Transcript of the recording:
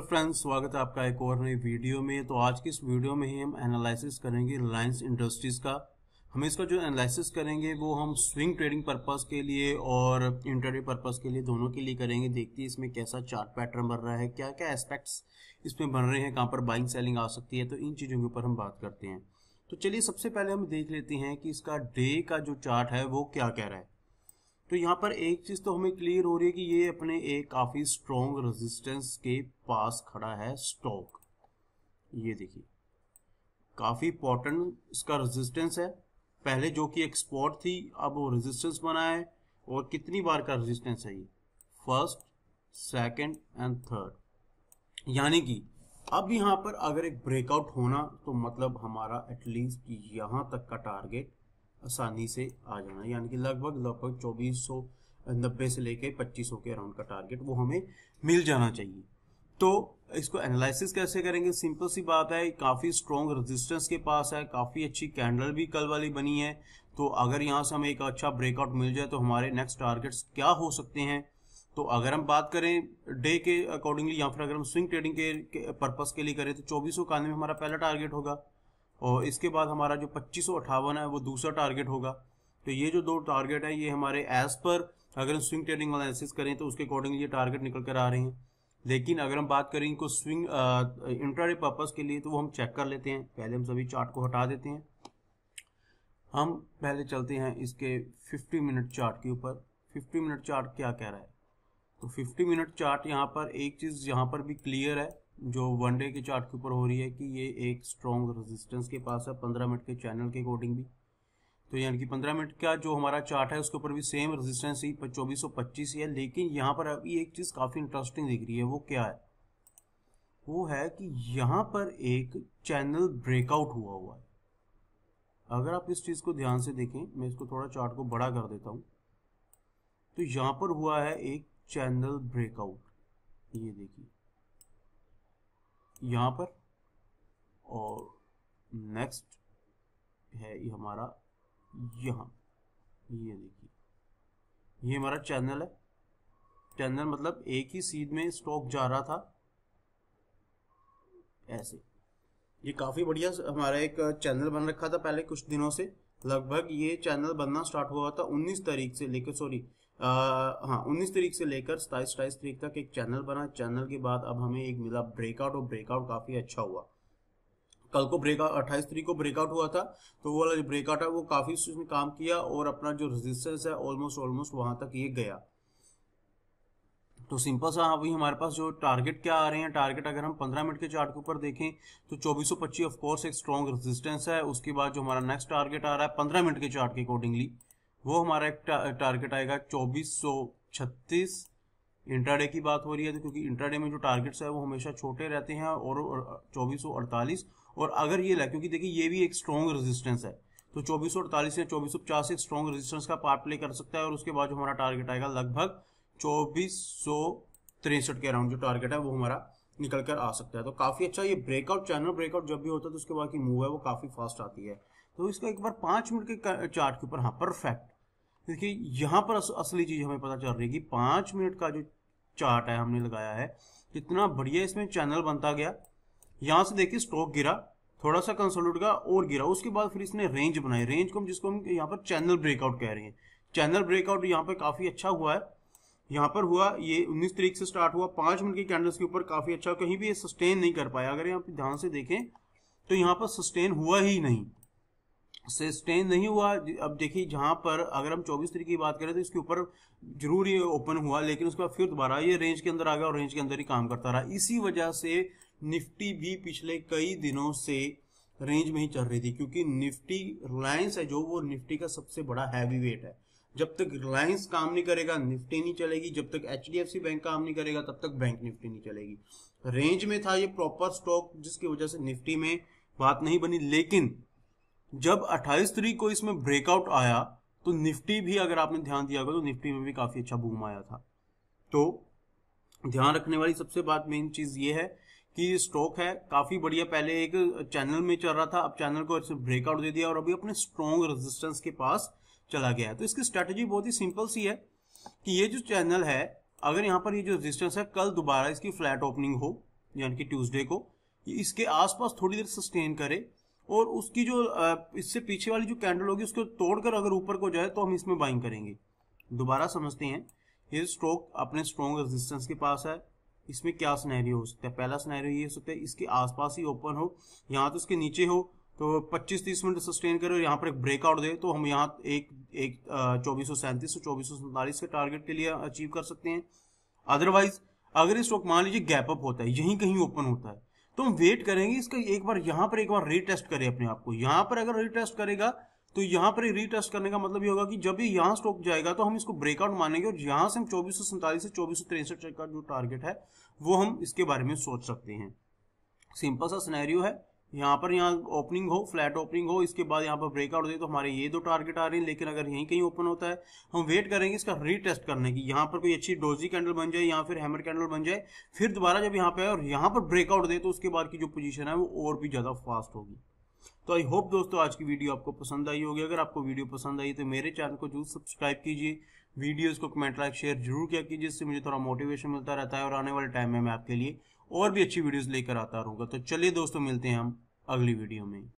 hello friends स्वागत है आपका एक और नई वीडियो में तो आज की इस वीडियो में ही हम एनालिसिस करेंगे रिलायंस इंडस्ट्रीज का हम इसका जो एनालिसिस करेंगे वो हम स्विंग ट्रेडिंग पर्पस के लिए और इंटरडे पर्पस के लिए दोनों के लिए करेंगे देखती है इसमें कैसा चार्ट पैटर्न बन रहा है क्या क्या एस्पेक्ट्स इसमें बन रहे हैं कहाँ पर बाइंग सेलिंग आ सकती है तो इन चीज़ों के ऊपर हम बात करते हैं तो चलिए सबसे पहले हम देख लेते हैं कि इसका डे का जो चार्ट है वो क्या कह रहा है तो यहाँ पर एक चीज़ तो हमें क्लियर हो रही है कि ये अपने एक काफ़ी स्ट्रॉन्ग रेजिस्टेंस के पास खड़ा है स्टॉक ये देखिए काफ़ी इंपॉर्टेंट इसका रेजिस्टेंस है पहले जो कि एक्सपोर्ट थी अब वो रेजिस्टेंस बना है और कितनी बार का रेजिस्टेंस है ये फर्स्ट सेकंड एंड थर्ड यानी कि अब यहां पर अगर एक ब्रेकआउट होना तो मतलब हमारा एटलीस्ट यहां तक का टारगेट आसानी से आ जाना यानी कि लगभग लगभग चौबीस सौ नब्बे से लेके पच्चीस के अराउंड का टारगेट वो हमें मिल जाना चाहिए तो इसको एनालिसिस कैसे करेंगे सिंपल सी बात है काफ़ी स्ट्रॉन्ग रेजिस्टेंस के पास है काफ़ी अच्छी कैंडल भी कल वाली बनी है तो अगर यहाँ से हमें एक अच्छा ब्रेकआउट मिल जाए तो हमारे नेक्स्ट टारगेट्स क्या हो सकते हैं तो अगर हम बात करें डे के अकॉर्डिंगली या फिर अगर हम स्विंग ट्रेडिंग के, के के लिए करें तो चौबीस सौ में हमारा पहला टारगेट होगा और इसके बाद हमारा जो पच्चीस है वो दूसरा टारगेट होगा तो ये जो दो टारगेट है ये हमारे एज पर अगर हम स्विंग ट्रेडिंग एनालिसिस करें तो उसके अकॉर्डिंग ये टारगेट निकल कर आ रहे हैं लेकिन अगर हम बात करें इनको स्विंग इंटरडे पर्पज के लिए तो वो हम चेक कर लेते हैं पहले हम सभी चार्ट को हटा देते हैं हम पहले चलते हैं इसके 50 मिनट चार्ट के ऊपर 50 मिनट चार्ट क्या कह रहा है तो 50 मिनट चार्ट यहाँ पर एक चीज़ यहाँ पर भी क्लियर है जो वन डे के चार्ट के ऊपर हो रही है कि ये एक स्ट्रॉन्ग रेजिस्टेंस के पास है पंद्रह मिनट के चैनल के अकॉर्डिंग भी तो यानी कि पंद्रह मिनट का जो हमारा चार्ट है उसके ऊपर भी सेम रेजिस्टेंस ही चौबीस सौ पच्चीस है लेकिन यहाँ पर अभी एक चीज़ काफ़ी इंटरेस्टिंग दिख रही है वो क्या है वो है कि यहाँ पर एक चैनल ब्रेकआउट हुआ हुआ है अगर आप इस चीज़ को ध्यान से देखें मैं इसको थोड़ा चार्ट को बड़ा कर देता हूँ तो यहाँ पर हुआ है एक चैनल ब्रेकआउट ये देखिए यहाँ पर और नेक्स्ट है ये हमारा यहाँ ये देखिए ये हमारा चैनल है चैनल मतलब एक ही सीध में स्टॉक जा रहा था ऐसे ये काफ़ी बढ़िया हमारा एक चैनल बन रखा था पहले कुछ दिनों से लगभग ये चैनल बनना स्टार्ट हुआ था 19 तारीख से लेकर सॉरी हाँ उन्नीस तारीख से लेकर सताईस सताईस तारीख तक एक चैनल बना चैनल के बाद अब हमें एक मिला ब्रेकआउट और ब्रेकआउट काफी अच्छा हुआ कल को ब्रेकआउट अट्ठाईस तारीख को ब्रेकआउट हुआ था तो वो वाला जो ब्रेकआउट है वो काफी उसने काम किया और अपना जो रेजिस्टेंस है ऑलमोस्ट ऑलमोस्ट वहां तक ये गया तो सिंपल सा अभी हमारे पास जो टारगेट क्या आ रहे हैं टारगेट अगर हम 15 मिनट के चार्ट के ऊपर देखें तो चौबीस ऑफ कोर्स एक स्ट्रॉन्ग रेजिस्टेंस है उसके बाद जो हमारा नेक्स्ट टारगेट आ रहा है 15 मिनट के चार्ट के अकॉर्डिंगली वो हमारा एक टारगेट आएगा चौबीस सौ छत्तीस इंट्राडे की बात हो रही है तो क्योंकि इंट्राडे में जो टारगेट्स है वो हमेशा छोटे रहते हैं और चौबीस सौ अड़तालीस और अगर ये क्योंकि देखिए ये भी एक स्ट्रॉन्ग रेजिस्टेंस है तो चौबीस सौ अड़तालीस या चौबीस सौ पचास एक स्ट्रॉन्ग रेजिस्टेंस का पार्ट प्ले कर सकता है और उसके बाद जो हमारा टारगेट आएगा लगभग चौबीस सौ तिरसठ के अराउंड जो टारगेट है वो हमारा निकल कर आ सकता है तो काफ़ी अच्छा ये ब्रेकआउट चैनल ब्रेकआउट जब भी होता है तो उसके बाद की मूव है वो काफ़ी फास्ट आती है तो इसका एक बार पांच मिनट के चार्ट के ऊपर हाँ परफेक्ट देखिए यहाँ पर असली चीज़ हमें पता चल रही है कि पांच मिनट का जो चार्ट है हमने लगाया है कितना बढ़िया इसमें चैनल बनता गया यहां से देखिए स्टॉक गिरा थोड़ा सा कंसोलिडेट गया और गिरा उसके बाद फिर इसने रेंज बनाई रेंज को हम जिसको हम यहाँ पर चैनल ब्रेकआउट कह रहे हैं चैनल ब्रेकआउट यहाँ पे काफ़ी अच्छा हुआ है यहाँ पर हुआ ये 19 तारीख से स्टार्ट हुआ पांच मिनट की कैंडल्स के ऊपर काफी अच्छा कहीं भी ये सस्टेन नहीं कर पाया अगर यहाँ पे ध्यान से देखें तो यहाँ पर सस्टेन हुआ ही नहीं सस्टेन नहीं हुआ अब देखिए जहां पर अगर हम 24 तरीक की बात करें तो इसके ऊपर जरूर ये ओपन हुआ लेकिन उसके बाद फिर दोबारा ये रेंज के अंदर आ गया और रेंज के अंदर ही काम करता रहा इसी वजह से निफ्टी भी पिछले कई दिनों से रेंज में ही चल रही थी क्योंकि निफ्टी रिलायंस है जो वो निफ्टी का सबसे बड़ा हैवी वेट है जब तक रिलायंस काम नहीं करेगा निफ्टी नहीं चलेगी जब तक एच बैंक काम नहीं करेगा तब तक बैंक निफ्टी नहीं चलेगी रेंज में था ये प्रॉपर स्टॉक जिसकी वजह से निफ्टी में बात नहीं बनी लेकिन जब 28 तरीक को इसमें ब्रेकआउट आया तो निफ्टी भी अगर आपने ध्यान दिया होगा तो निफ्टी में भी काफी अच्छा बूम आया था तो ध्यान रखने वाली सबसे बात मेन चीज ये है कि स्टॉक है काफी बढ़िया पहले एक चैनल में चल रहा था अब चैनल को ब्रेकआउट दे दिया और अभी अपने स्ट्रॉन्ग रेजिस्टेंस के पास चला गया है तो इसकी स्ट्रेटेजी बहुत ही सिंपल सी है कि ये जो चैनल है अगर यहाँ पर ये जो रेजिस्टेंस है कल दोबारा इसकी फ्लैट ओपनिंग हो यानी कि ट्यूसडे को इसके आसपास थोड़ी देर सस्टेन करे और उसकी जो इससे पीछे वाली जो कैंडल होगी उसको तोड़कर अगर ऊपर को जाए तो हम इसमें बाइंग करेंगे दोबारा समझते हैं ये स्ट्रोक अपने स्ट्रॉन्ग रेजिस्टेंस के पास है इसमें क्या स्नैरियो हो सकता है पहला स्नैरियो ये हो सकता है इसके आसपास ही ओपन हो यहाँ तो इसके नीचे हो तो 25-30 मिनट सस्टेन करे और यहाँ पर एक ब्रेकआउट दे तो हम यहाँ एक एक चौबीस सौ सैंतीस के टारगेट के लिए अचीव कर सकते हैं अदरवाइज अगर ये स्टॉक मान लीजिए गैप अप होता है यहीं कहीं ओपन होता है तो हम वेट करेंगे इसका एक बार यहाँ पर एक बार रीटेस्ट करें अपने आप को यहाँ पर अगर रीटेस्ट करेगा तो यहाँ पर रीटेस्ट करने का मतलब ये होगा कि जब ये यहाँ स्टॉक जाएगा तो हम इसको ब्रेकआउट मानेंगे और यहाँ से हम चौबीस से चौबीस का जो टारगेट है वो हम इसके बारे में सोच सकते हैं सिंपल सा सिनेरियो है यहाँ पर यहाँ ओपनिंग हो फ्लैट ओपनिंग हो इसके बाद यहाँ पर ब्रेकआउट हो तो हमारे ये दो टारगेट आ रहे हैं लेकिन अगर यहीं कहीं ओपन होता है हम वेट करेंगे इसका रीटेस्ट करने की यहाँ पर कोई अच्छी डोजी कैंडल बन जाए या फिर हैमर कैंडल बन जाए फिर दोबारा जब यहाँ पे और यहाँ पर ब्रेकआउट दे तो उसके बाद की जो पोजीशन है वो और भी ज़्यादा फास्ट होगी तो आई होप दोस्तों आज की वीडियो आपको पसंद आई होगी अगर आपको वीडियो पसंद आई तो मेरे चैनल को जरूर सब्सक्राइब कीजिए वीडियोज को कमेंट लाइक शेयर जरूर किया कीजिए जिससे मुझे थोड़ा मोटिवेशन मिलता रहता है और आने वाले टाइम में मैं आपके लिए और भी अच्छी वीडियोस लेकर आता रहूँगा तो चलिए दोस्तों मिलते हैं हम अगली वीडियो में